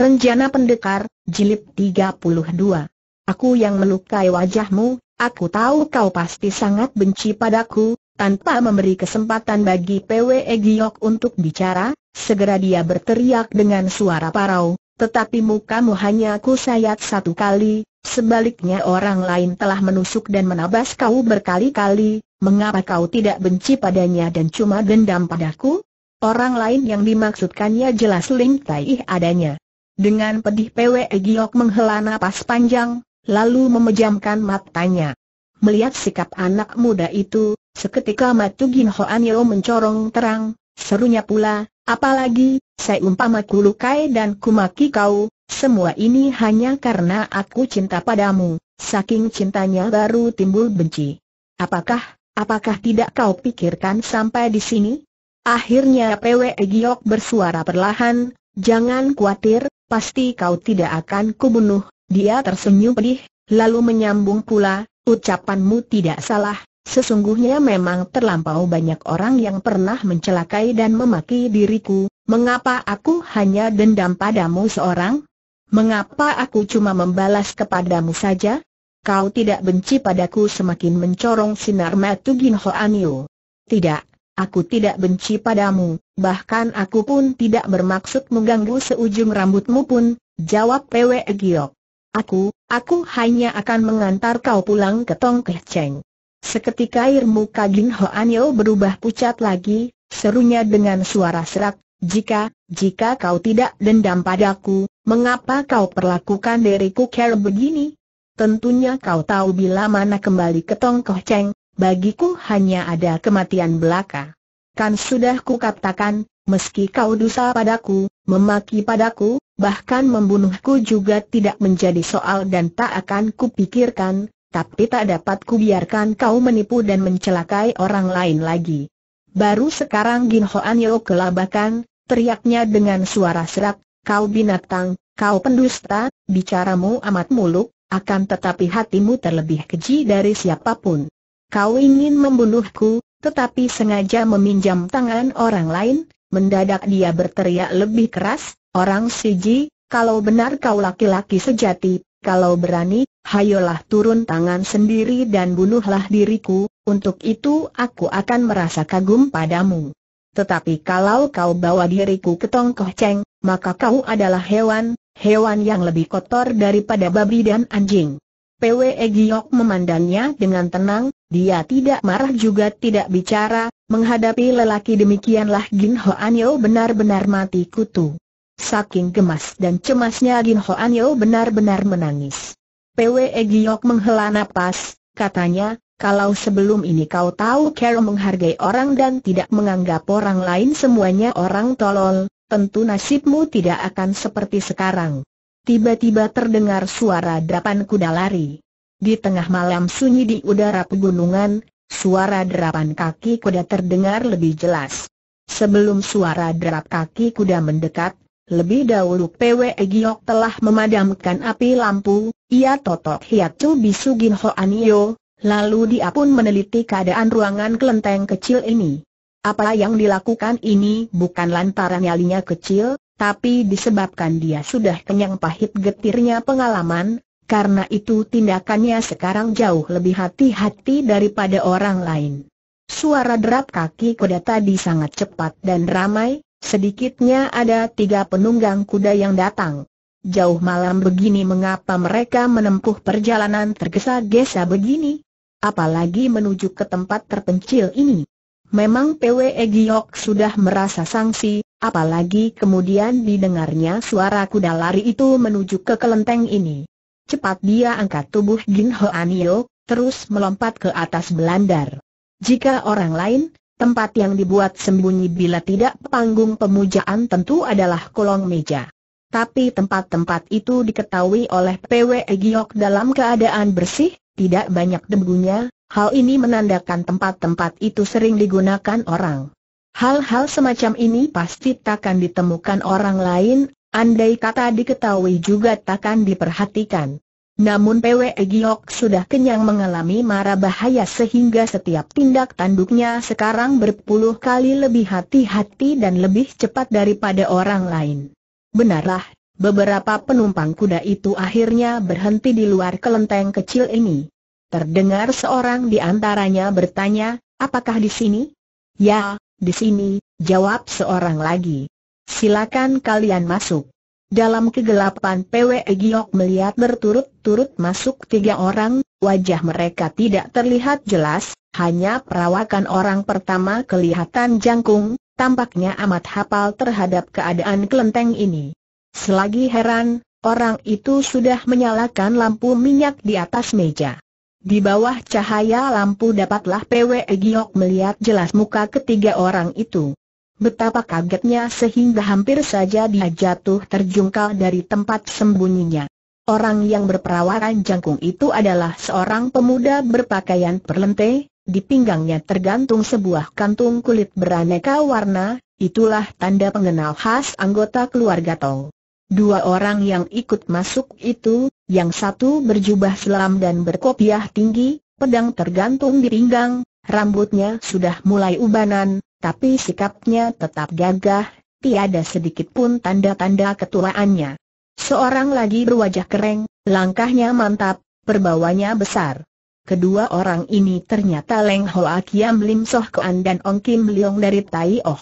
Renjana Pendekar, Jilid 32. Aku yang melukai wajahmu, aku tahu kau pasti sangat benci padaku, tanpa memberi kesempatan bagi PWE Giyok untuk bicara, segera dia berteriak dengan suara parau, tetapi mukamu hanya aku sayat satu kali, sebaliknya orang lain telah menusuk dan menabas kau berkali-kali, mengapa kau tidak benci padanya dan cuma dendam padaku? Orang lain yang dimaksudkannya jelas Ling Tai adanya. Dengan pedih PW Giok menghela napas panjang, lalu memejamkan matanya. Melihat sikap anak muda itu, seketika Matu Gin Hoanyo mencorong terang, serunya pula, apalagi, saya umpama kulukai dan kumaki kau, semua ini hanya karena aku cinta padamu, saking cintanya baru timbul benci. Apakah, apakah tidak kau pikirkan sampai di sini? Akhirnya PW Giok bersuara perlahan, jangan khawatir, pasti kau tidak akan kubunuh, dia tersenyum pedih, lalu menyambung pula, ucapanmu tidak salah, sesungguhnya memang terlampau banyak orang yang pernah mencelakai dan memaki diriku, mengapa aku hanya dendam padamu seorang? Mengapa aku cuma membalas kepadamu saja? Kau tidak benci padaku semakin mencorong sinar matu Gin Ho Anio. Tidak, Aku tidak benci padamu, bahkan aku pun tidak bermaksud mengganggu seujung rambutmu pun, jawab Pwe Giok. Aku, aku hanya akan mengantar kau pulang ke Tong Keh Cheng. Seketika air muka Jin Hoan berubah pucat lagi, serunya dengan suara serak, jika, jika kau tidak dendam padaku, mengapa kau perlakukan diriku care begini? Tentunya kau tahu bila mana kembali ke Tong Cheng, bagiku hanya ada kematian belaka. Kan sudah kukatakan, meski kau dosa padaku, memaki padaku, bahkan membunuhku juga tidak menjadi soal dan tak akan kupikirkan, tapi tak dapat kubiarkan kau menipu dan mencelakai orang lain lagi. Baru sekarang Gin Hoan Yo kelabakan, teriaknya dengan suara serak, kau binatang, kau pendusta, bicaramu amat muluk, akan tetapi hatimu terlebih keji dari siapapun. Kau ingin membunuhku, tetapi sengaja meminjam tangan orang lain, mendadak dia berteriak lebih keras, orang siji, kalau benar kau laki-laki sejati, kalau berani, hayolah turun tangan sendiri dan bunuhlah diriku, untuk itu aku akan merasa kagum padamu. Tetapi kalau kau bawa diriku ke Tongkoh Cheng, maka kau adalah hewan, hewan yang lebih kotor daripada babi dan anjing. PWE Giok memandangnya dengan tenang, dia tidak marah juga tidak bicara, menghadapi lelaki demikianlah Gin Ho Anyo benar-benar mati kutu. Saking gemas dan cemasnya Gin Ho Anyo benar-benar menangis. PWE Giok menghela napas, katanya, kalau sebelum ini kau tahu Carol menghargai orang dan tidak menganggap orang lain semuanya orang tolol, tentu nasibmu tidak akan seperti sekarang tiba-tiba terdengar suara derapan kuda lari. Di tengah malam sunyi di udara pegunungan, suara derapan kaki kuda terdengar lebih jelas. Sebelum suara derap kaki kuda mendekat, lebih dahulu PW Giok telah memadamkan api lampu, ia totok hiatsu bisu Ho anio, lalu dia pun meneliti keadaan ruangan kelenteng kecil ini. Apa yang dilakukan ini bukan lantaran nyalinya kecil, tapi disebabkan dia sudah kenyang pahit getirnya pengalaman, karena itu tindakannya sekarang jauh lebih hati-hati daripada orang lain. Suara derap kaki kuda tadi sangat cepat dan ramai, sedikitnya ada tiga penunggang kuda yang datang. Jauh malam begini mengapa mereka menempuh perjalanan tergesa-gesa begini? Apalagi menuju ke tempat terpencil ini. Memang PWE Giok sudah merasa sangsi, Apalagi kemudian didengarnya suara kuda lari itu menuju ke kelenteng ini. Cepat dia angkat tubuh Jin Anio, terus melompat ke atas belandar. Jika orang lain, tempat yang dibuat sembunyi bila tidak panggung pemujaan tentu adalah kolong meja. Tapi tempat-tempat itu diketahui oleh PW Egyok dalam keadaan bersih, tidak banyak debunya, hal ini menandakan tempat-tempat itu sering digunakan orang. Hal-hal semacam ini pasti takkan ditemukan orang lain, andai kata diketahui juga takkan diperhatikan. Namun PWE Giok sudah kenyang mengalami mara bahaya sehingga setiap tindak tanduknya sekarang berpuluh kali lebih hati-hati dan lebih cepat daripada orang lain. Benarlah, beberapa penumpang kuda itu akhirnya berhenti di luar kelenteng kecil ini. Terdengar seorang di antaranya bertanya, apakah di sini? Ya, di sini, jawab seorang lagi. Silakan kalian masuk. Dalam kegelapan PW Giok melihat berturut-turut masuk tiga orang, wajah mereka tidak terlihat jelas, hanya perawakan orang pertama kelihatan jangkung, tampaknya amat hafal terhadap keadaan kelenteng ini. Selagi heran, orang itu sudah menyalakan lampu minyak di atas meja. Di bawah cahaya lampu dapatlah PW Giok melihat jelas muka ketiga orang itu. Betapa kagetnya sehingga hampir saja dia jatuh terjungkal dari tempat sembunyinya. Orang yang berperawakan jangkung itu adalah seorang pemuda berpakaian perlente, di pinggangnya tergantung sebuah kantung kulit beraneka warna, itulah tanda pengenal khas anggota keluarga Tong. Dua orang yang ikut masuk itu, yang satu berjubah selam dan berkopiah tinggi, pedang tergantung di pinggang, rambutnya sudah mulai ubanan, tapi sikapnya tetap gagah, tiada sedikit pun tanda-tanda ketuaannya. Seorang lagi berwajah kering, langkahnya mantap, perbawanya besar. Kedua orang ini ternyata Leng Hoa Kiam Lim Soh Kuan dan Ong Kim Leong dari Tai Oh.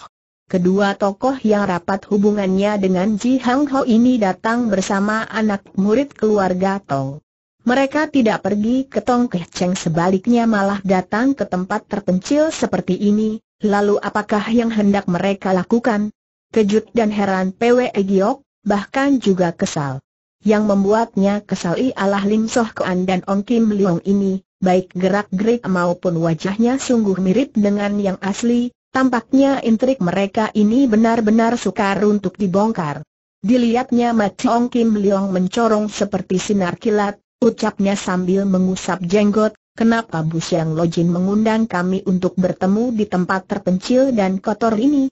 Kedua tokoh yang rapat hubungannya dengan Ji Hang Ho ini datang bersama anak murid keluarga Tong. Mereka tidak pergi ke Tong Keh Cheng sebaliknya malah datang ke tempat terpencil seperti ini, lalu apakah yang hendak mereka lakukan? Kejut dan heran Pwe Giok, bahkan juga kesal. Yang membuatnya kesal ialah Lim Soh Kuan dan Ong Kim Leong ini, baik gerak-gerik maupun wajahnya sungguh mirip dengan yang asli, Tampaknya intrik mereka ini benar-benar sukar untuk dibongkar. Dilihatnya Ma Chong Kim Leong mencorong seperti sinar kilat, ucapnya sambil mengusap jenggot, kenapa Bu Siang Lojin mengundang kami untuk bertemu di tempat terpencil dan kotor ini?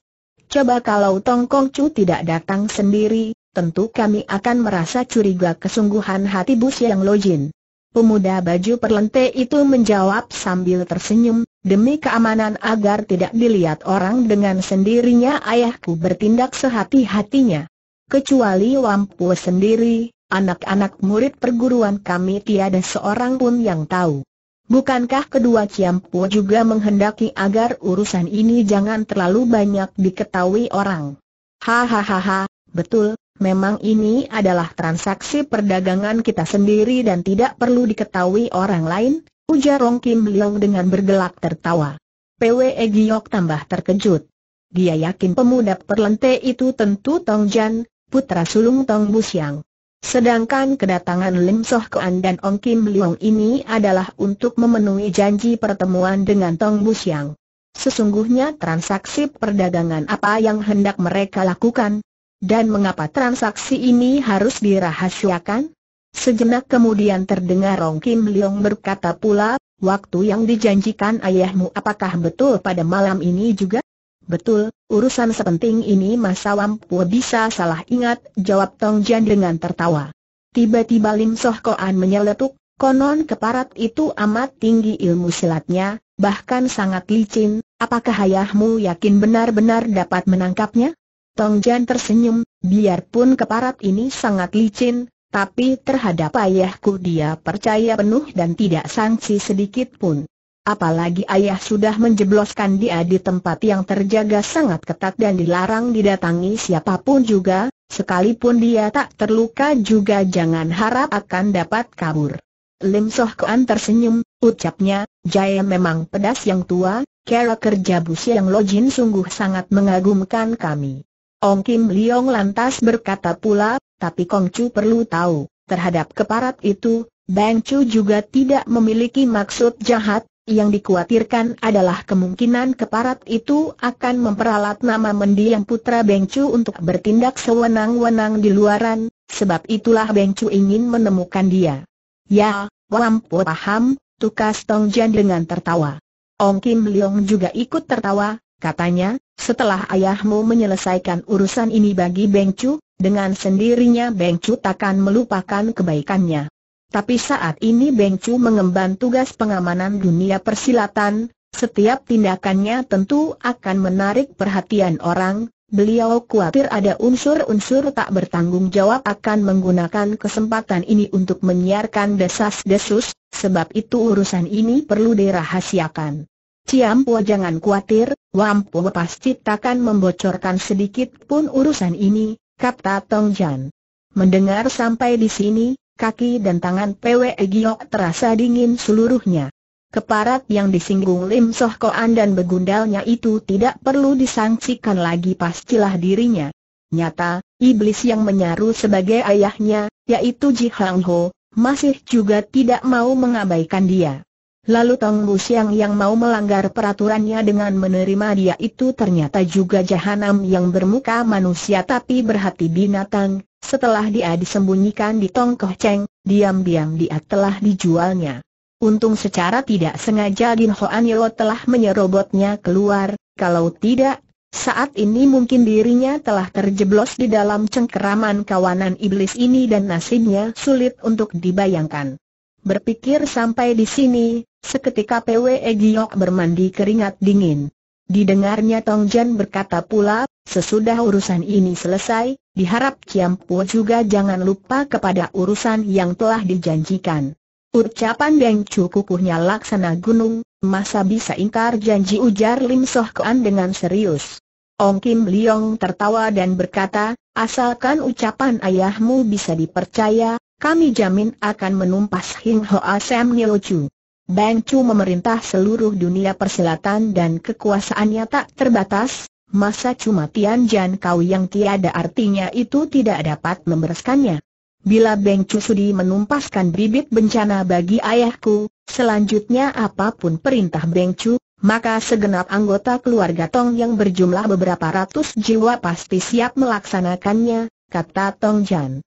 Coba kalau Tong Kong Chu tidak datang sendiri, tentu kami akan merasa curiga kesungguhan hati Bu Siang Lojin. Pemuda baju perlente itu menjawab sambil tersenyum, Demi keamanan agar tidak dilihat orang dengan sendirinya ayahku bertindak sehati-hatinya. Kecuali Wampu sendiri, anak-anak murid perguruan kami tiada seorang pun yang tahu. Bukankah kedua Ciampu juga menghendaki agar urusan ini jangan terlalu banyak diketahui orang? Hahaha, betul, memang ini adalah transaksi perdagangan kita sendiri dan tidak perlu diketahui orang lain, Ujar Rong Kim Leong dengan bergelak tertawa. PWE Giok tambah terkejut. Dia yakin pemuda perlente itu tentu Tong Jan, putra sulung Tong Busiang. Sedangkan kedatangan Lim Soh Kuan dan Ong Kim Leong ini adalah untuk memenuhi janji pertemuan dengan Tong Busiang. Sesungguhnya transaksi perdagangan apa yang hendak mereka lakukan? Dan mengapa transaksi ini harus dirahasiakan? Sejenak kemudian terdengar Rong Kim Leong berkata pula, waktu yang dijanjikan ayahmu apakah betul pada malam ini juga? Betul, urusan sepenting ini masa Wampua bisa salah ingat, jawab Tong Jian dengan tertawa. Tiba-tiba Lim Soh Koan menyeletuk, konon keparat itu amat tinggi ilmu silatnya, bahkan sangat licin, apakah ayahmu yakin benar-benar dapat menangkapnya? Tong Jian tersenyum, biarpun keparat ini sangat licin, tapi terhadap ayahku dia percaya penuh dan tidak sanksi sedikit pun. Apalagi ayah sudah menjebloskan dia di tempat yang terjaga sangat ketat dan dilarang didatangi siapapun juga, sekalipun dia tak terluka juga jangan harap akan dapat kabur. Lim Soh Kuan tersenyum, ucapnya, Jaya memang pedas yang tua, kera kerja busi yang lojin sungguh sangat mengagumkan kami. Ong Kim Leong lantas berkata pula, tapi Kong Chu perlu tahu, terhadap keparat itu, Bang Chu juga tidak memiliki maksud jahat, yang dikhawatirkan adalah kemungkinan keparat itu akan memperalat nama mendiang putra Bang Chu untuk bertindak sewenang-wenang di luaran, sebab itulah Bang Chu ingin menemukan dia. Ya, Wampu paham, tukas Tong Jan dengan tertawa. Ong Kim Leong juga ikut tertawa, katanya, setelah ayahmu menyelesaikan urusan ini bagi Beng Chu, dengan sendirinya Beng Chu takkan melupakan kebaikannya. Tapi saat ini Beng Chu mengemban tugas pengamanan dunia persilatan, setiap tindakannya tentu akan menarik perhatian orang, beliau khawatir ada unsur-unsur tak bertanggung jawab akan menggunakan kesempatan ini untuk menyiarkan desas-desus, sebab itu urusan ini perlu dirahasiakan. Ciampo jangan khawatir, Wampu pasti takkan membocorkan sedikit pun urusan ini, kata Tong Jan. Mendengar sampai di sini, kaki dan tangan PW Giok terasa dingin seluruhnya. Keparat yang disinggung Lim Soh Koan dan begundalnya itu tidak perlu disangsikan lagi pastilah dirinya. Nyata, iblis yang menyaru sebagai ayahnya, yaitu Ji Hang Ho, masih juga tidak mau mengabaikan dia. Lalu Tong Bu Siang yang mau melanggar peraturannya dengan menerima dia itu ternyata juga jahanam yang bermuka manusia tapi berhati binatang, setelah dia disembunyikan di Tong Koh Cheng, diam-diam dia telah dijualnya. Untung secara tidak sengaja Din Hoan Yeo telah menyerobotnya keluar, kalau tidak, saat ini mungkin dirinya telah terjeblos di dalam cengkeraman kawanan iblis ini dan nasibnya sulit untuk dibayangkan. Berpikir sampai di sini, Seketika PW Giok bermandi keringat dingin. Didengarnya Tong Jan berkata pula, sesudah urusan ini selesai, diharap Ciam juga jangan lupa kepada urusan yang telah dijanjikan. Ucapan Deng Chu kukuhnya laksana gunung, masa bisa ingkar janji ujar Lim Soh Kuan dengan serius. Ong Kim Leong tertawa dan berkata, asalkan ucapan ayahmu bisa dipercaya, kami jamin akan menumpas Hing Hoa Sam Nyo Chu. Bang Chu memerintah seluruh dunia perselatan dan kekuasaannya tak terbatas, masa cuma Tian Tianjian Kau yang tiada artinya itu tidak dapat membereskannya. Bila Beng Chu Sudi menumpaskan bibit bencana bagi ayahku, selanjutnya apapun perintah Beng Chu, maka segenap anggota keluarga Tong yang berjumlah beberapa ratus jiwa pasti siap melaksanakannya, kata Tong Jan.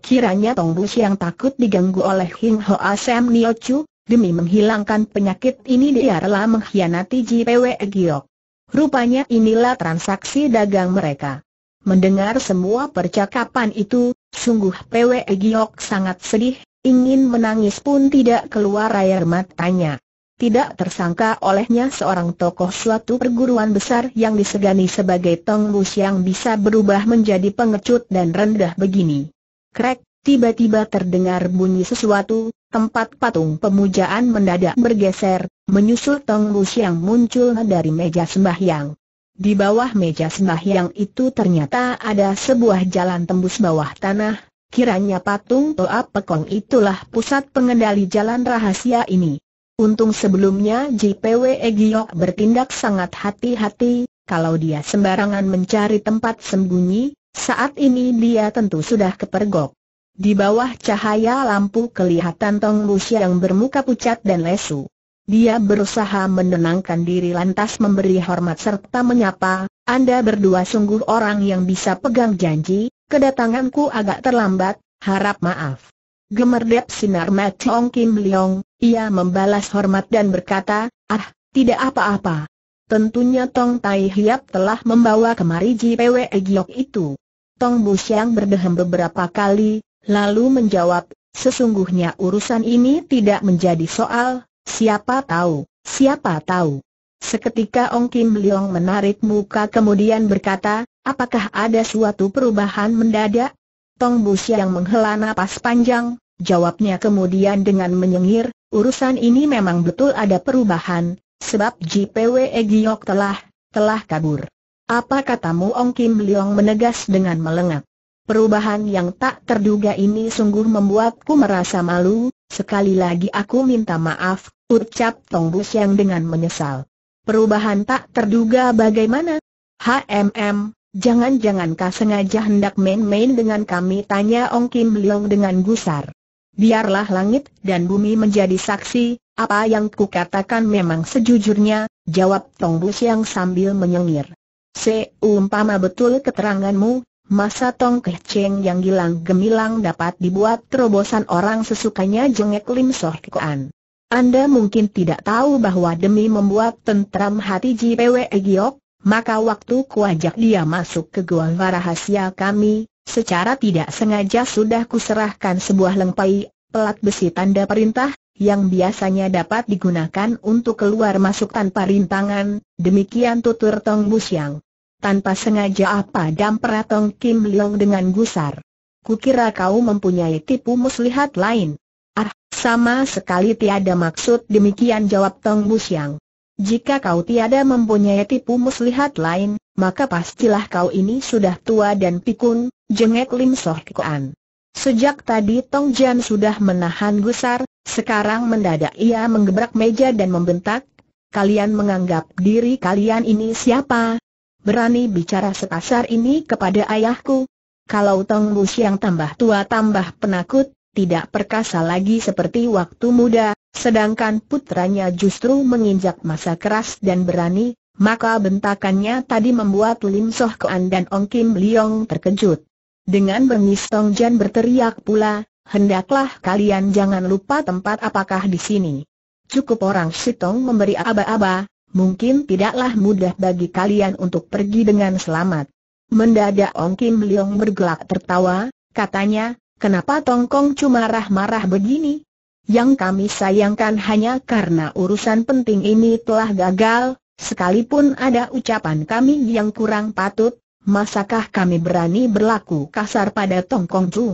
Kiranya Tong Bus yang takut diganggu oleh Hing Ho Sam Nio Chu, Demi menghilangkan penyakit ini dia rela mengkhianati JPW Giok. Rupanya inilah transaksi dagang mereka. Mendengar semua percakapan itu, sungguh PW Giok sangat sedih, ingin menangis pun tidak keluar air matanya. Tidak tersangka olehnya seorang tokoh suatu perguruan besar yang disegani sebagai Tong yang bisa berubah menjadi pengecut dan rendah begini. Krek, tiba-tiba terdengar bunyi sesuatu, tempat patung pemujaan mendadak bergeser, menyusul Tong Lus yang muncul dari meja sembahyang. Di bawah meja sembahyang itu ternyata ada sebuah jalan tembus bawah tanah, kiranya patung Toa Pekong itulah pusat pengendali jalan rahasia ini. Untung sebelumnya JPW Egyok bertindak sangat hati-hati, kalau dia sembarangan mencari tempat sembunyi, saat ini dia tentu sudah kepergok. Di bawah cahaya lampu kelihatan Tong Lusia yang bermuka pucat dan lesu. Dia berusaha menenangkan diri lantas memberi hormat serta menyapa, Anda berdua sungguh orang yang bisa pegang janji, kedatanganku agak terlambat, harap maaf. Gemerdep sinar mata Ong Kim Leong, ia membalas hormat dan berkata, ah, tidak apa-apa. Tentunya Tong Tai Hiap telah membawa kemari Ji JPW Giok itu. Tong Busiang berdehem beberapa kali, lalu menjawab, sesungguhnya urusan ini tidak menjadi soal, siapa tahu, siapa tahu. Seketika Ong Kim Leong menarik muka kemudian berkata, apakah ada suatu perubahan mendadak? Tong Bus yang menghela napas panjang, jawabnya kemudian dengan menyengir, urusan ini memang betul ada perubahan, sebab JPW Giok telah, telah kabur. Apa katamu Ong Kim Leong menegas dengan melengak? Perubahan yang tak terduga ini sungguh membuatku merasa malu, sekali lagi aku minta maaf, ucap Tong Siang dengan menyesal. Perubahan tak terduga bagaimana? HMM, jangan-jangan kau sengaja hendak main-main dengan kami tanya Ong Kim Leong dengan gusar. Biarlah langit dan bumi menjadi saksi, apa yang kukatakan memang sejujurnya, jawab Tong Siang sambil menyengir. Seumpama betul keteranganmu, Masa Tong Keh yang gilang gemilang dapat dibuat terobosan orang sesukanya jengek Lim Soh Kekuan. Anda mungkin tidak tahu bahwa demi membuat tentram hati JPW Giok, maka waktu kuajak dia masuk ke gua rahasia kami, secara tidak sengaja sudah kuserahkan sebuah lengpai, pelat besi tanda perintah, yang biasanya dapat digunakan untuk keluar masuk tanpa rintangan, demikian tutur Tong Siang. Tanpa sengaja apa dampratong Kim Leong dengan gusar. Kukira kau mempunyai tipu muslihat lain. Ah, sama sekali tiada maksud demikian jawab Tong Musiang. Jika kau tiada mempunyai tipu muslihat lain, maka pastilah kau ini sudah tua dan pikun, jengek Lim Soh Kuan. Sejak tadi Tong Jian sudah menahan gusar, sekarang mendadak ia menggebrak meja dan membentak, Kalian menganggap diri kalian ini siapa, berani bicara sekasar ini kepada ayahku? Kalau Tong Bus yang tambah tua tambah penakut, tidak perkasa lagi seperti waktu muda, sedangkan putranya justru menginjak masa keras dan berani, maka bentakannya tadi membuat Lim Soh Kean dan Ong Kim Leong terkejut. Dengan bengis Tong Jan berteriak pula, hendaklah kalian jangan lupa tempat apakah di sini. Cukup orang Sitong memberi aba-aba, mungkin tidaklah mudah bagi kalian untuk pergi dengan selamat. Mendadak Ong Kim Leong bergelak tertawa, katanya, kenapa Tongkong cuma marah-marah begini? Yang kami sayangkan hanya karena urusan penting ini telah gagal, sekalipun ada ucapan kami yang kurang patut, masakah kami berani berlaku kasar pada Tongkong Chu?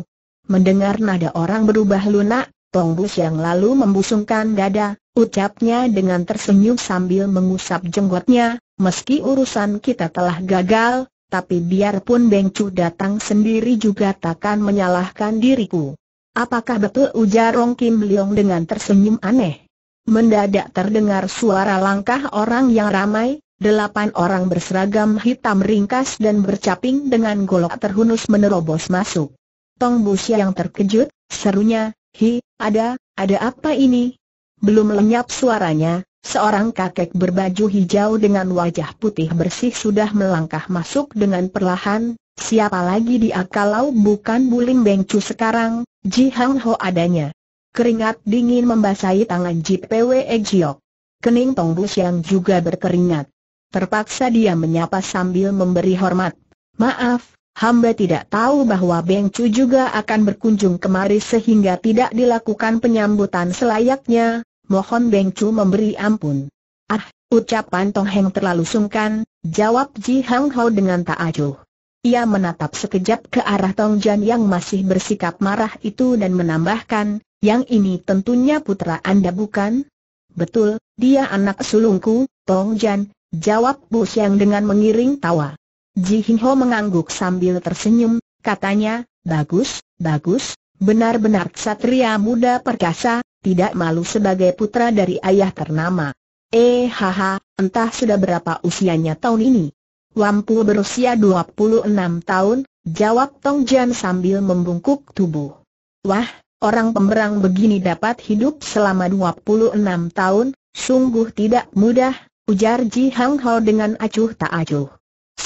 Mendengar nada orang berubah lunak, Tong Bus yang lalu membusungkan dada, ucapnya dengan tersenyum sambil mengusap jenggotnya, meski urusan kita telah gagal, tapi biarpun Beng Cu datang sendiri juga takkan menyalahkan diriku. Apakah betul ujar Rong Kim Leong dengan tersenyum aneh? Mendadak terdengar suara langkah orang yang ramai, Delapan orang berseragam hitam ringkas dan bercaping dengan golok terhunus menerobos masuk. Tong Bus yang terkejut, serunya, Hi, ada, ada apa ini? Belum lenyap suaranya, seorang kakek berbaju hijau dengan wajah putih bersih sudah melangkah masuk dengan perlahan, siapa lagi dia kalau bukan Bulim Bengcu sekarang, Ji Hang Ho adanya. Keringat dingin membasahi tangan Ji Pwe Ejiok. Kening Tong Bu Siang juga berkeringat. Terpaksa dia menyapa sambil memberi hormat. Maaf, hamba tidak tahu bahwa Beng Cu juga akan berkunjung kemari sehingga tidak dilakukan penyambutan selayaknya, mohon Beng Cu memberi ampun. Ah, ucapan Tong Heng terlalu sungkan, jawab Ji Hang Ho dengan tak acuh. Ia menatap sekejap ke arah Tong Jan yang masih bersikap marah itu dan menambahkan, yang ini tentunya putra Anda bukan? Betul, dia anak sulungku, Tong Jan, jawab Bu Xiang dengan mengiring tawa. Ji Hin mengangguk sambil tersenyum, katanya, bagus, bagus, benar-benar satria muda perkasa, tidak malu sebagai putra dari ayah ternama. Eh haha, entah sudah berapa usianya tahun ini. Wampu berusia 26 tahun, jawab Tong Jian sambil membungkuk tubuh. Wah, orang pemberang begini dapat hidup selama 26 tahun, sungguh tidak mudah, ujar Ji Hang Ho dengan acuh tak acuh.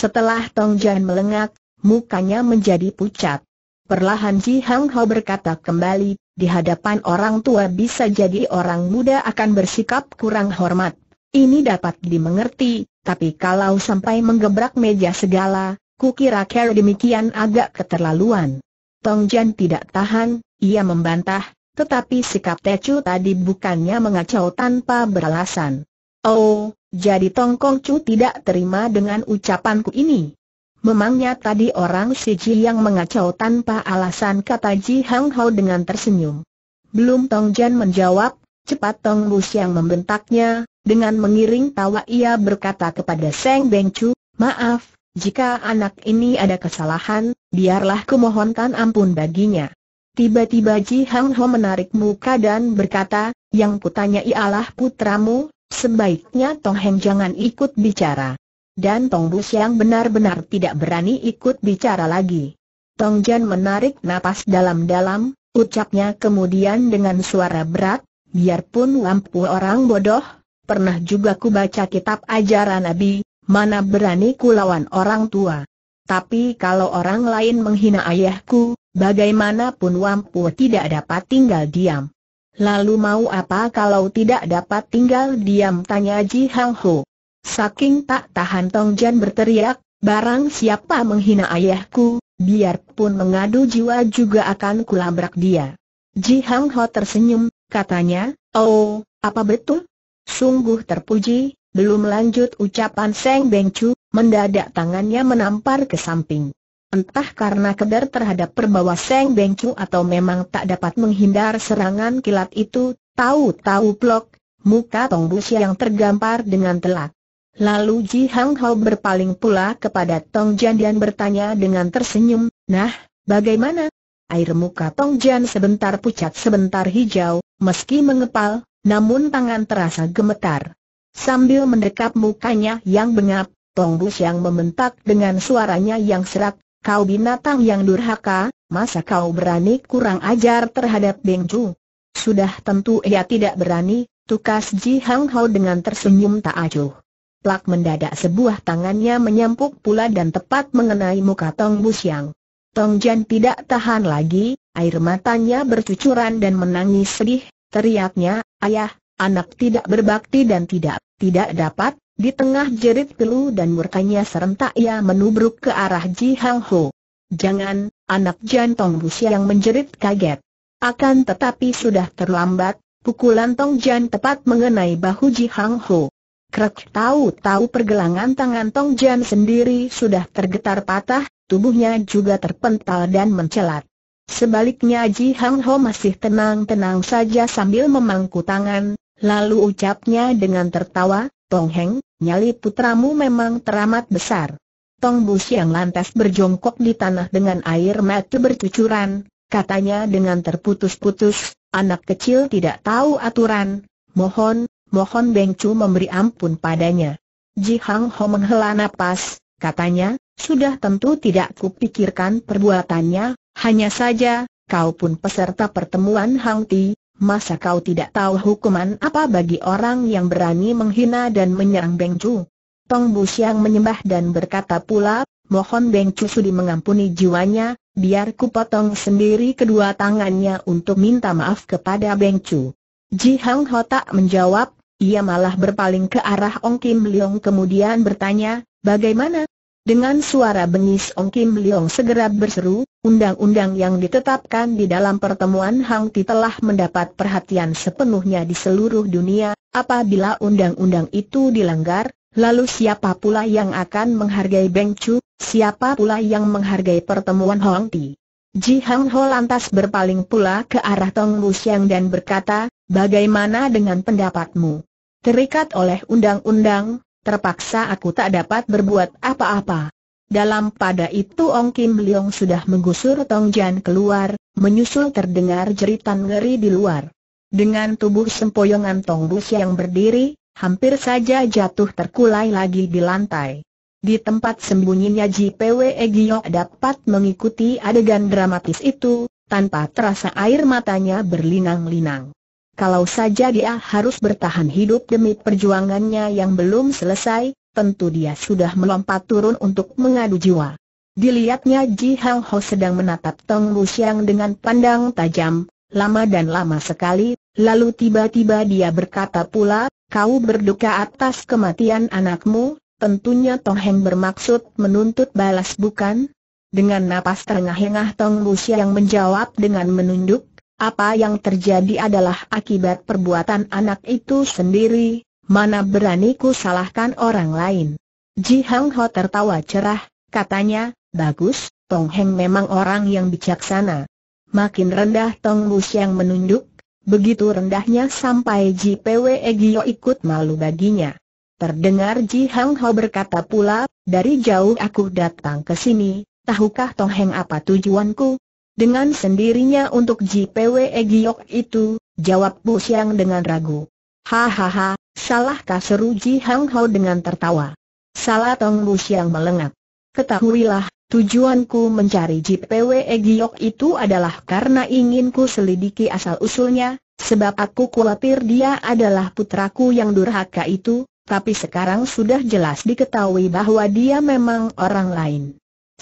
Setelah Tong Jan melengak, mukanya menjadi pucat. Perlahan Ji Hang Ho berkata kembali, di hadapan orang tua bisa jadi orang muda akan bersikap kurang hormat. Ini dapat dimengerti, tapi kalau sampai menggebrak meja segala, kukira care demikian agak keterlaluan. Tong Jan tidak tahan, ia membantah, tetapi sikap Tecu tadi bukannya mengacau tanpa beralasan. Oh, jadi Tongkong Chu tidak terima dengan ucapanku ini. Memangnya tadi orang Ji yang mengacau tanpa alasan kata Ji Hang Hao dengan tersenyum. Belum Tong Jan menjawab, cepat Tong Bus yang membentaknya, dengan mengiring tawa ia berkata kepada Seng Beng Chu, maaf, jika anak ini ada kesalahan, biarlah kumohonkan ampun baginya. Tiba-tiba Ji Hang Ho menarik muka dan berkata, yang kutanya ialah putramu, Sebaiknya Tong Heng jangan ikut bicara. Dan Tong Bus yang benar-benar tidak berani ikut bicara lagi. Tong Jan menarik napas dalam-dalam, ucapnya kemudian dengan suara berat, biarpun lampu orang bodoh, pernah juga ku baca kitab ajaran Nabi, mana berani ku lawan orang tua. Tapi kalau orang lain menghina ayahku, bagaimanapun Wampu tidak dapat tinggal diam. Lalu mau apa kalau tidak dapat tinggal diam tanya Ji Hang Ho. Saking tak tahan Tong Jan berteriak, barang siapa menghina ayahku, biarpun mengadu jiwa juga akan kulabrak dia. Ji Hang Ho tersenyum, katanya, oh, apa betul? Sungguh terpuji, belum lanjut ucapan Seng Beng Chu, mendadak tangannya menampar ke samping. Entah karena keder terhadap perbawa Seng Bengkyu atau memang tak dapat menghindar serangan kilat itu, tahu-tahu plok, muka Tong Busia yang tergampar dengan telak. Lalu Ji Hang Hao berpaling pula kepada Tong Jan dan bertanya dengan tersenyum, Nah, bagaimana? Air muka Tong Jan sebentar pucat sebentar hijau, meski mengepal, namun tangan terasa gemetar. Sambil mendekap mukanya yang bengap, Tong Bus yang membentak dengan suaranya yang serak, Kau binatang yang durhaka, masa kau berani kurang ajar terhadap Beng Chu? Sudah tentu ia tidak berani, tukas Ji Hang Hao dengan tersenyum tak acuh. Plak mendadak sebuah tangannya menyampuk pula dan tepat mengenai muka Tong Bu Siang. Tong Jan tidak tahan lagi, air matanya bercucuran dan menangis sedih, teriaknya, ayah, anak tidak berbakti dan tidak tidak dapat, di tengah jerit pilu dan murkanya serentak ia menubruk ke arah Ji Hang Ho. Jangan, anak jantong busia yang menjerit kaget. Akan tetapi sudah terlambat, pukulan Tong Jan tepat mengenai bahu Ji Hang Ho. Krek tahu-tahu pergelangan tangan Tong Jan sendiri sudah tergetar patah, tubuhnya juga terpental dan mencelat. Sebaliknya Ji Hang Ho masih tenang-tenang saja sambil memangku tangan, Lalu ucapnya dengan tertawa, Tong Heng, nyali putramu memang teramat besar. Tong Bu yang lantas berjongkok di tanah dengan air mata bercucuran, katanya dengan terputus-putus, anak kecil tidak tahu aturan, mohon, mohon Beng Chu memberi ampun padanya. Ji Hang Ho menghela nafas, katanya, sudah tentu tidak kupikirkan perbuatannya, hanya saja, kau pun peserta pertemuan Hang Ti, masa kau tidak tahu hukuman apa bagi orang yang berani menghina dan menyerang Beng Chu? Tong Bu menyembah dan berkata pula, mohon Beng Chu sudi mengampuni jiwanya, biar ku potong sendiri kedua tangannya untuk minta maaf kepada Beng Chu. Ji Hang Ho tak menjawab, ia malah berpaling ke arah Ong Kim Leong kemudian bertanya, bagaimana, dengan suara bengis Ong Kim Leong segera berseru, undang-undang yang ditetapkan di dalam pertemuan Hang Ti telah mendapat perhatian sepenuhnya di seluruh dunia, apabila undang-undang itu dilanggar, lalu siapa pula yang akan menghargai Beng Chu, siapa pula yang menghargai pertemuan Hang Ti? Ji Hang Ho lantas berpaling pula ke arah Tong Mu Siang dan berkata, bagaimana dengan pendapatmu? Terikat oleh undang-undang, terpaksa aku tak dapat berbuat apa-apa. Dalam pada itu Ong Kim Leong sudah menggusur Tong Jan keluar, menyusul terdengar jeritan ngeri di luar. Dengan tubuh sempoyongan Tong Bus yang berdiri, hampir saja jatuh terkulai lagi di lantai. Di tempat sembunyinya Ji JPW Egyo dapat mengikuti adegan dramatis itu, tanpa terasa air matanya berlinang-linang. Kalau saja dia harus bertahan hidup demi perjuangannya yang belum selesai, tentu dia sudah melompat turun untuk mengadu jiwa. Dilihatnya Ji Hang Ho sedang menatap Tong Lu Xiang dengan pandang tajam, lama dan lama sekali, lalu tiba-tiba dia berkata pula, kau berduka atas kematian anakmu, Tentunya Tong Heng bermaksud menuntut balas bukan? Dengan napas terengah-engah Tong Lu Xiang menjawab dengan menunduk, apa yang terjadi adalah akibat perbuatan anak itu sendiri, mana berani ku salahkan orang lain. Ji Hang Ho tertawa cerah, katanya, bagus, Tong Heng memang orang yang bijaksana. Makin rendah Tong Mus yang menunduk, begitu rendahnya sampai Ji Pwe Gio ikut malu baginya. Terdengar Ji Hang Ho berkata pula, dari jauh aku datang ke sini, tahukah Tong Heng apa tujuanku? Dengan sendirinya untuk JPW Giok itu, jawab Bu Siang dengan ragu. Hahaha, salahkah seru Ji Hang Hao dengan tertawa. Salah Tong Bu Siang melengak. Ketahuilah, tujuanku mencari JPW Giok itu adalah karena inginku selidiki asal-usulnya, sebab aku khawatir dia adalah putraku yang durhaka itu, tapi sekarang sudah jelas diketahui bahwa dia memang orang lain.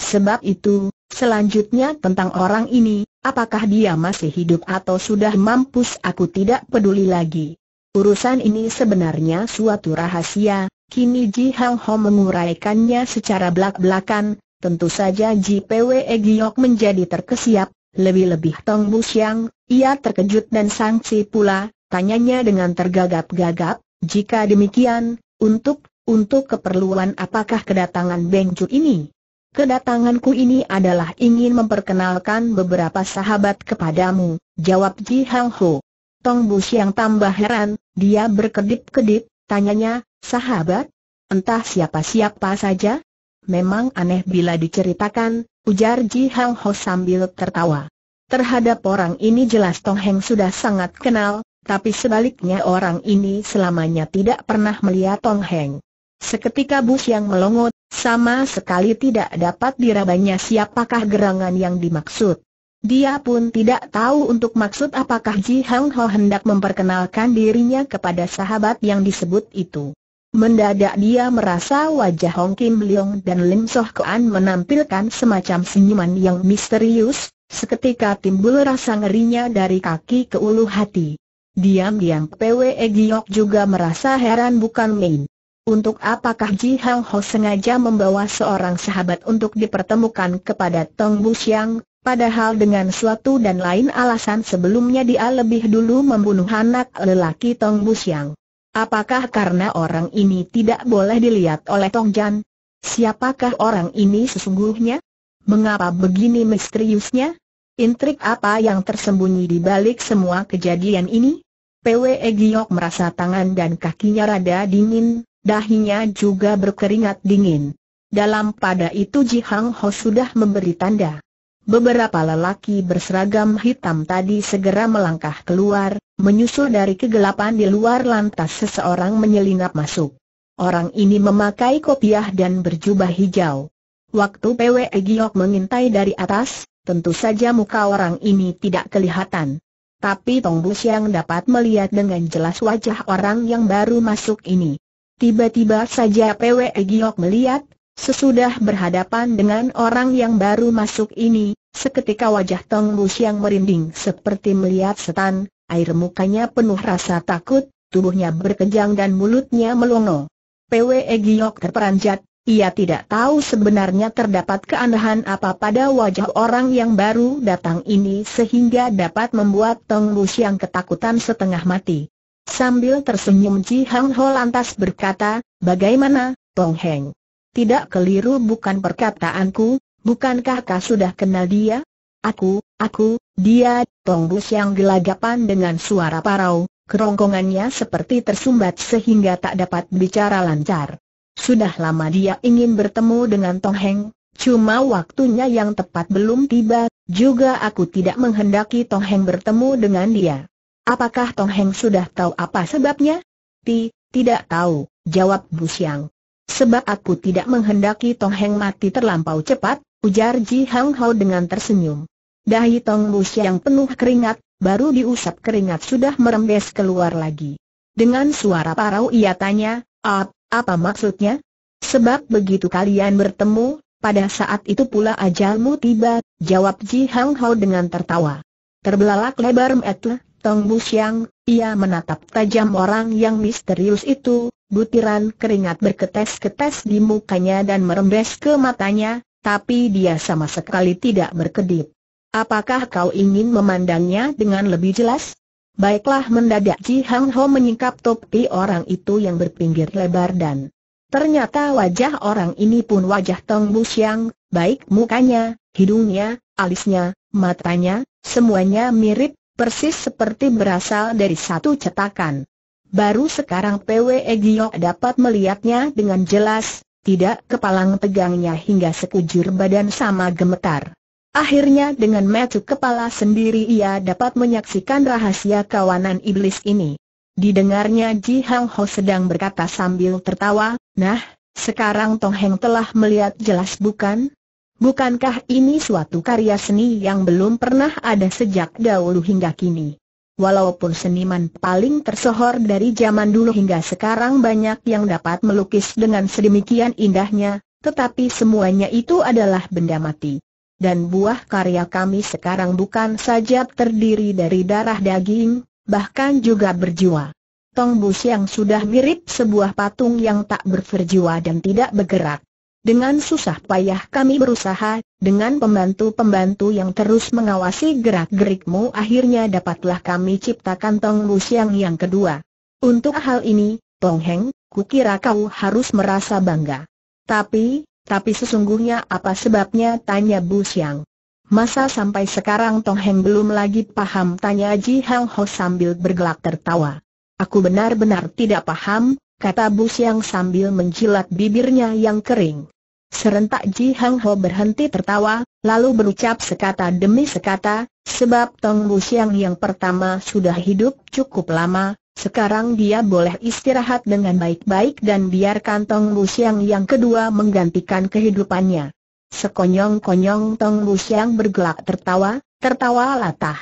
Sebab itu, selanjutnya tentang orang ini, apakah dia masih hidup atau sudah mampus aku tidak peduli lagi. Urusan ini sebenarnya suatu rahasia, kini Ji Hang Ho menguraikannya secara belak-belakan, tentu saja Ji Pwe Giok menjadi terkesiap, lebih-lebih Tong Bu Siang, ia terkejut dan sangsi pula, tanyanya dengan tergagap-gagap, jika demikian, untuk, untuk keperluan apakah kedatangan Beng Ju ini? Kedatanganku ini adalah ingin memperkenalkan beberapa sahabat kepadamu, jawab Ji Hang Ho. Tong Bu Siang tambah heran, dia berkedip-kedip, tanyanya, sahabat? Entah siapa-siapa saja? Memang aneh bila diceritakan, ujar Ji Hang Ho sambil tertawa. Terhadap orang ini jelas Tong Heng sudah sangat kenal, tapi sebaliknya orang ini selamanya tidak pernah melihat Tong Heng. Seketika Bu Siang melongo sama sekali tidak dapat dirabanya siapakah gerangan yang dimaksud. Dia pun tidak tahu untuk maksud apakah Ji Hang Ho hendak memperkenalkan dirinya kepada sahabat yang disebut itu. Mendadak dia merasa wajah Hong Kim Leong dan Lim Soh Kuan menampilkan semacam senyuman yang misterius, seketika timbul rasa ngerinya dari kaki ke ulu hati. Diam-diam PWE Giok juga merasa heran bukan main. Untuk apakah Ji Hang Ho sengaja membawa seorang sahabat untuk dipertemukan kepada Tong Bu Xiang, padahal dengan suatu dan lain alasan sebelumnya dia lebih dulu membunuh anak lelaki Tong Bu Xiang. Apakah karena orang ini tidak boleh dilihat oleh Tong Jan? Siapakah orang ini sesungguhnya? Mengapa begini misteriusnya? Intrik apa yang tersembunyi di balik semua kejadian ini? PW e Giok merasa tangan dan kakinya rada dingin, Dahinya juga berkeringat dingin. Dalam pada itu Ji Hang Ho sudah memberi tanda. Beberapa lelaki berseragam hitam tadi segera melangkah keluar, menyusul dari kegelapan di luar lantas seseorang menyelinap masuk. Orang ini memakai kopiah dan berjubah hijau. Waktu PWE Giok mengintai dari atas, tentu saja muka orang ini tidak kelihatan. Tapi Tong Bus yang dapat melihat dengan jelas wajah orang yang baru masuk ini. Tiba-tiba saja PW Giok melihat, sesudah berhadapan dengan orang yang baru masuk ini, seketika wajah Tong Bus merinding seperti melihat setan, air mukanya penuh rasa takut, tubuhnya berkejang dan mulutnya melongo. PW Giok terperanjat, ia tidak tahu sebenarnya terdapat keanehan apa pada wajah orang yang baru datang ini sehingga dapat membuat Tong Bus ketakutan setengah mati. Sambil tersenyum Ji Hang Ho lantas berkata, bagaimana, Tong Heng? Tidak keliru bukan perkataanku, bukankah kau sudah kenal dia? Aku, aku, dia, Tong Bus yang gelagapan dengan suara parau, kerongkongannya seperti tersumbat sehingga tak dapat bicara lancar. Sudah lama dia ingin bertemu dengan Tong Heng, Cuma waktunya yang tepat belum tiba, juga aku tidak menghendaki Tong Heng bertemu dengan dia. Apakah Tong Heng sudah tahu apa sebabnya? Ti, tidak tahu, jawab Bu Siang. Sebab aku tidak menghendaki Tong Heng mati terlampau cepat, ujar Ji Hang Hao dengan tersenyum. Dahi Tong Bu Siang penuh keringat, baru diusap keringat sudah merembes keluar lagi. Dengan suara parau ia tanya, Ap, apa maksudnya? Sebab begitu kalian bertemu, pada saat itu pula ajalmu tiba, jawab Ji Hang Hao dengan tertawa. Terbelalak lebar metle, Tong Bu Xiang, ia menatap tajam orang yang misterius itu, butiran keringat berketes-ketes di mukanya dan merembes ke matanya, tapi dia sama sekali tidak berkedip. Apakah kau ingin memandangnya dengan lebih jelas? Baiklah mendadak Ji Hang Ho menyingkap topi orang itu yang berpinggir lebar dan ternyata wajah orang ini pun wajah Tong Bu Xiang, baik mukanya, hidungnya, alisnya, matanya, semuanya mirip persis seperti berasal dari satu cetakan. Baru sekarang PW Giok dapat melihatnya dengan jelas, tidak kepalang tegangnya hingga sekujur badan sama gemetar. Akhirnya dengan metu kepala sendiri ia dapat menyaksikan rahasia kawanan iblis ini. Didengarnya Ji Hang Ho sedang berkata sambil tertawa, Nah, sekarang Tong Heng telah melihat jelas bukan? Bukankah ini suatu karya seni yang belum pernah ada sejak dahulu hingga kini? Walaupun seniman paling tersohor dari zaman dulu hingga sekarang banyak yang dapat melukis dengan sedemikian indahnya, tetapi semuanya itu adalah benda mati. Dan buah karya kami sekarang bukan saja terdiri dari darah daging, bahkan juga berjiwa. Tongbus yang sudah mirip sebuah patung yang tak berjiwa dan tidak bergerak. Dengan susah payah kami berusaha, dengan pembantu-pembantu yang terus mengawasi gerak-gerikmu akhirnya dapatlah kami ciptakan Tong Lu Siang yang kedua. Untuk hal ini, Tong Heng, kukira kau harus merasa bangga. Tapi, tapi sesungguhnya apa sebabnya tanya Bu Siang. Masa sampai sekarang Tong Heng belum lagi paham tanya Ji Hang Ho sambil bergelak tertawa. Aku benar-benar tidak paham, kata Bu Siang sambil menjilat bibirnya yang kering. Serentak Ji Hang Ho berhenti tertawa, lalu berucap sekata demi sekata, sebab Tong Bu Siang yang pertama sudah hidup cukup lama, sekarang dia boleh istirahat dengan baik-baik dan biarkan Tong Bu Siang yang kedua menggantikan kehidupannya. Sekonyong-konyong Tong Bu Siang bergelak tertawa, tertawa latah.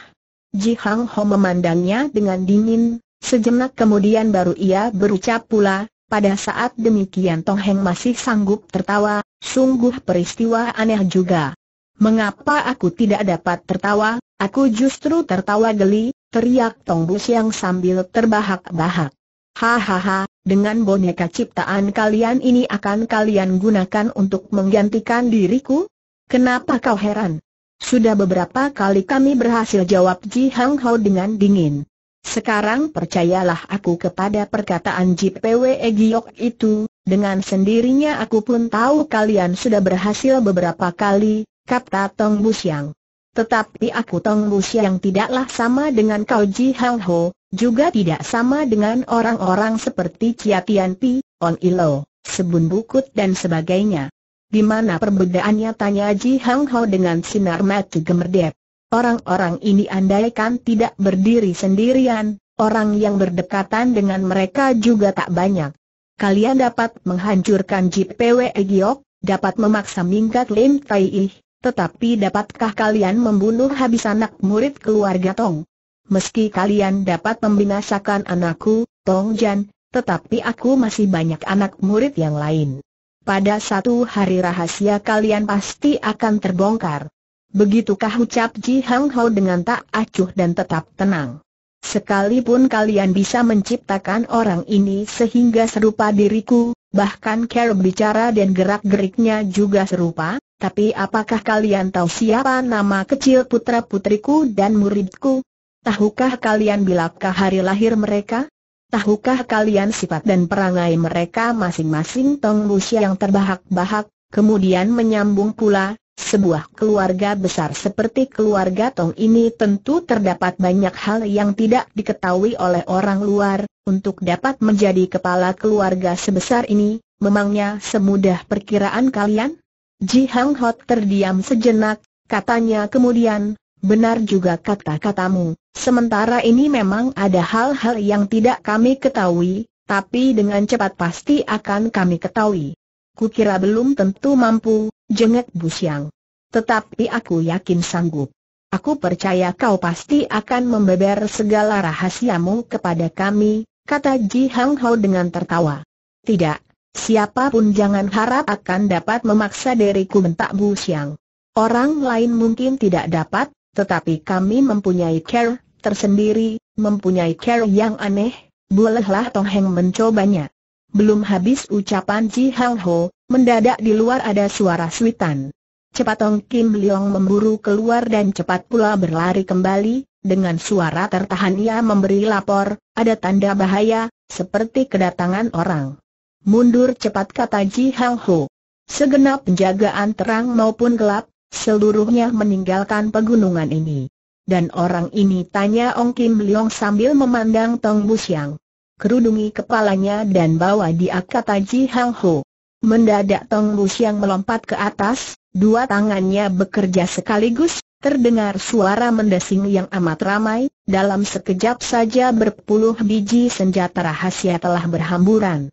Ji Hang Ho memandangnya dengan dingin, Sejenak kemudian baru ia berucap pula, pada saat demikian Tong Heng masih sanggup tertawa, sungguh peristiwa aneh juga. Mengapa aku tidak dapat tertawa, aku justru tertawa geli, teriak Tong Bu yang sambil terbahak-bahak. Hahaha, dengan boneka ciptaan kalian ini akan kalian gunakan untuk menggantikan diriku? Kenapa kau heran? Sudah beberapa kali kami berhasil jawab Ji Hang Ho dengan dingin. Sekarang percayalah aku kepada perkataan JPW Egiok itu, dengan sendirinya aku pun tahu kalian sudah berhasil beberapa kali, kata Tong Busyang. Tetapi aku Tong Busyang tidaklah sama dengan kau Ji Hang Ho, juga tidak sama dengan orang-orang seperti Chia Tian Pi, On Ilo, Sebun Bukut dan sebagainya. Di mana perbedaannya tanya Ji Hang Ho dengan sinar mata gemerdep. Orang-orang ini andaikan tidak berdiri sendirian, orang yang berdekatan dengan mereka juga tak banyak. Kalian dapat menghancurkan Jip Pwe Giok, dapat memaksa mingkat Lim Tai Ih, tetapi dapatkah kalian membunuh habis anak murid keluarga Tong? Meski kalian dapat membinasakan anakku, Tong Jan, tetapi aku masih banyak anak murid yang lain. Pada satu hari rahasia kalian pasti akan terbongkar. Begitukah ucap Ji Hang Ho dengan tak acuh dan tetap tenang. Sekalipun kalian bisa menciptakan orang ini sehingga serupa diriku, bahkan cara bicara dan gerak-geriknya juga serupa, tapi apakah kalian tahu siapa nama kecil putra-putriku dan muridku? Tahukah kalian bilakah hari lahir mereka? Tahukah kalian sifat dan perangai mereka masing-masing Tong Lusia yang terbahak-bahak, kemudian menyambung pula, sebuah keluarga besar seperti keluarga Tong ini tentu terdapat banyak hal yang tidak diketahui oleh orang luar, untuk dapat menjadi kepala keluarga sebesar ini, memangnya semudah perkiraan kalian? Ji Hang Hot terdiam sejenak, katanya kemudian, benar juga kata-katamu, sementara ini memang ada hal-hal yang tidak kami ketahui, tapi dengan cepat pasti akan kami ketahui. Kukira belum tentu mampu, jengek Bu Siang. Tetapi aku yakin sanggup. Aku percaya kau pasti akan membeber segala rahasiamu kepada kami, kata Ji Hang Ho dengan tertawa. Tidak, siapapun jangan harap akan dapat memaksa diriku mentak Bu Siang. Orang lain mungkin tidak dapat, tetapi kami mempunyai care tersendiri, mempunyai care yang aneh, bolehlah Tong Heng mencobanya. Belum habis ucapan Ji Hang Ho, mendadak di luar ada suara suitan. Cepat Ong Kim Leong memburu keluar dan cepat pula berlari kembali, dengan suara tertahan ia memberi lapor, ada tanda bahaya, seperti kedatangan orang. Mundur cepat kata Ji Hang Ho. Segenap penjagaan terang maupun gelap, seluruhnya meninggalkan pegunungan ini. Dan orang ini tanya Ong Kim Leong sambil memandang Tong Siang kerudungi kepalanya dan bawa dia kata Ji Hang Ho. Mendadak Tong Lu Xiang melompat ke atas, dua tangannya bekerja sekaligus, terdengar suara mendesing yang amat ramai, dalam sekejap saja berpuluh biji senjata rahasia telah berhamburan.